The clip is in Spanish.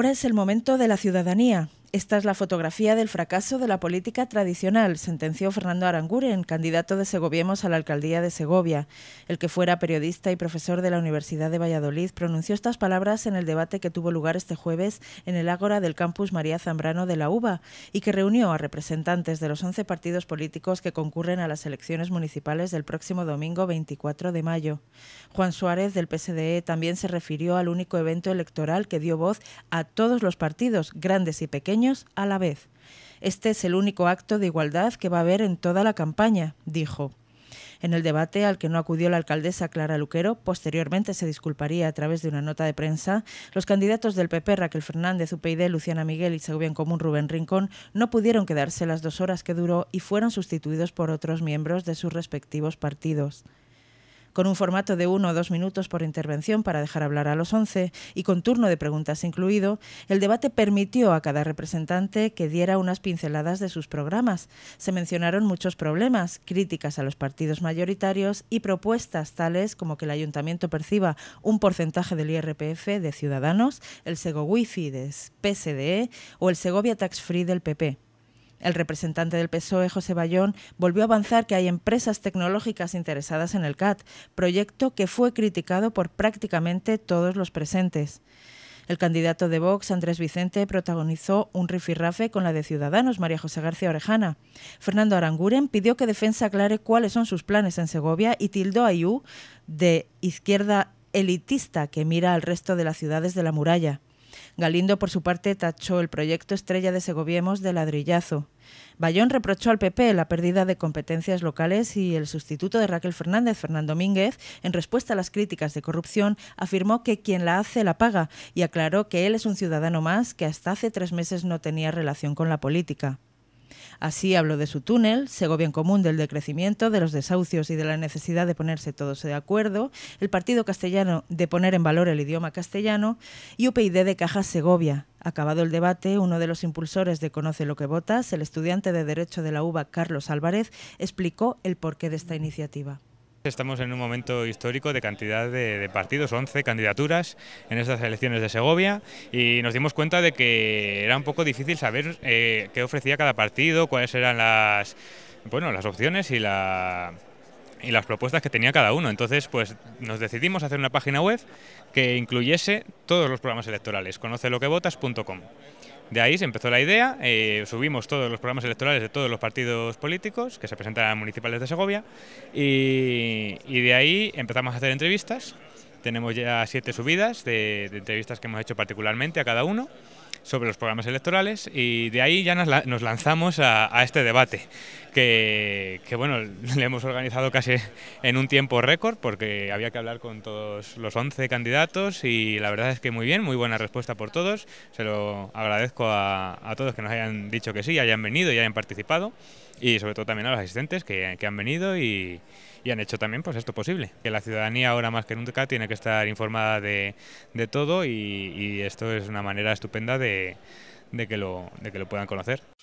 Ahora es el momento de la ciudadanía, esta es la fotografía del fracaso de la política tradicional, sentenció Fernando Aranguren, candidato de Segoviemos a la alcaldía de Segovia. El que fuera periodista y profesor de la Universidad de Valladolid pronunció estas palabras en el debate que tuvo lugar este jueves en el Ágora del campus María Zambrano de la UBA y que reunió a representantes de los 11 partidos políticos que concurren a las elecciones municipales del próximo domingo 24 de mayo. Juan Suárez del PSDE también se refirió al único evento electoral que dio voz a todos los partidos, grandes y pequeños a la vez. Este es el único acto de igualdad que va a haber en toda la campaña, dijo. En el debate al que no acudió la alcaldesa Clara Luquero, posteriormente se disculparía a través de una nota de prensa, los candidatos del PP Raquel Fernández, UPyD, Luciana Miguel y Segovia Común Rubén Rincón no pudieron quedarse las dos horas que duró y fueron sustituidos por otros miembros de sus respectivos partidos con un formato de uno o dos minutos por intervención para dejar hablar a los once y con turno de preguntas incluido, el debate permitió a cada representante que diera unas pinceladas de sus programas. Se mencionaron muchos problemas, críticas a los partidos mayoritarios y propuestas tales como que el ayuntamiento perciba un porcentaje del IRPF de Ciudadanos, el Sego Wifi de PSDE o el Segovia Tax Free del PP. El representante del PSOE, José Bayón, volvió a avanzar que hay empresas tecnológicas interesadas en el CAT, proyecto que fue criticado por prácticamente todos los presentes. El candidato de Vox, Andrés Vicente, protagonizó un rifirrafe con la de Ciudadanos, María José García Orejana. Fernando Aranguren pidió que Defensa aclare cuáles son sus planes en Segovia y tildó a IU de izquierda elitista que mira al resto de las ciudades de la muralla. Galindo, por su parte, tachó el proyecto estrella de Segoviemos de ladrillazo. Bayón reprochó al PP la pérdida de competencias locales y el sustituto de Raquel Fernández, Fernando Mínguez, en respuesta a las críticas de corrupción, afirmó que quien la hace la paga y aclaró que él es un ciudadano más que hasta hace tres meses no tenía relación con la política. Así habló de su túnel, Segovia en común del decrecimiento, de los desahucios y de la necesidad de ponerse todos de acuerdo, el Partido Castellano de poner en valor el idioma castellano y UPyD de Caja Segovia. Acabado el debate, uno de los impulsores de Conoce lo que votas, el estudiante de Derecho de la UBA Carlos Álvarez, explicó el porqué de esta iniciativa. Estamos en un momento histórico de cantidad de, partidos, 11 candidaturas en estas elecciones de Segovia y nos dimos cuenta de que era un poco difícil saber eh, qué ofrecía cada partido, cuáles eran las, bueno, las opciones y y las propuestas que tenía cada uno. Entonces, pues nos decidimos hacer una página web que incluyese todos los programas electorales, votas.com. De ahí se empezó la idea, eh, subimos todos los programas electorales de todos los partidos políticos que se presentan a municipales de Segovia y, de ahí empezamos a hacer entrevistas. Tenemos ya siete subidas de entrevistas que hemos hecho particularmente a cada uno sobre los programas electorales y de ahí ya nos, lanzamos a, este debate que, bueno, le hemos organizado casi en un tiempo récord porque había que hablar con todos los 11 candidatos y la verdad es que muy bien, muy buena respuesta por todos. Se lo agradezco a, a todos que nos hayan dicho que sí, hayan venido y hayan participado y sobre todo también a los asistentes que, han venido y, han hecho también pues esto posible. Que la ciudadanía ahora más que nunca tiene que estar informada de, todo y, esto es una manera estupenda de, que lo, de que lo puedan conocer.